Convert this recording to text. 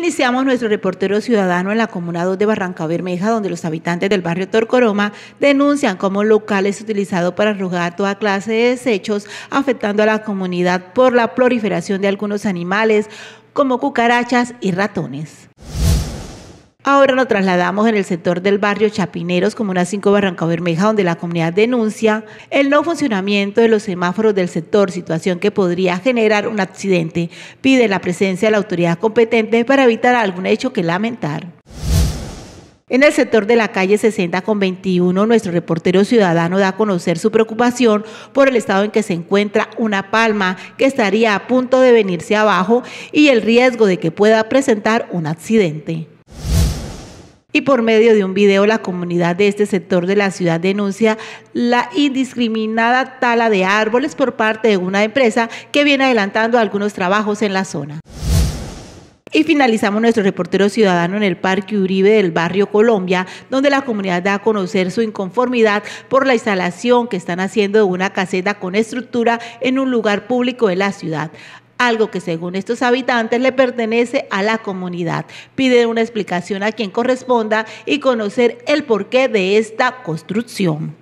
Iniciamos nuestro reportero ciudadano en la Comuna de Barranca Bermeja, donde los habitantes del barrio Torcoroma denuncian cómo local es utilizado para arrugar toda clase de desechos, afectando a la comunidad por la proliferación de algunos animales como cucarachas y ratones. Ahora nos trasladamos en el sector del barrio Chapineros, Comuna 5 Barranca Bermeja, donde la comunidad denuncia el no funcionamiento de los semáforos del sector, situación que podría generar un accidente. Pide la presencia de la autoridad competente para evitar algún hecho que lamentar. En el sector de la calle 60 con 21, nuestro reportero ciudadano da a conocer su preocupación por el estado en que se encuentra una palma que estaría a punto de venirse abajo y el riesgo de que pueda presentar un accidente. Y por medio de un video, la comunidad de este sector de la ciudad denuncia la indiscriminada tala de árboles por parte de una empresa que viene adelantando algunos trabajos en la zona. Y finalizamos nuestro reportero ciudadano en el Parque Uribe del barrio Colombia, donde la comunidad da a conocer su inconformidad por la instalación que están haciendo de una caseta con estructura en un lugar público de la ciudad algo que según estos habitantes le pertenece a la comunidad. Pide una explicación a quien corresponda y conocer el porqué de esta construcción.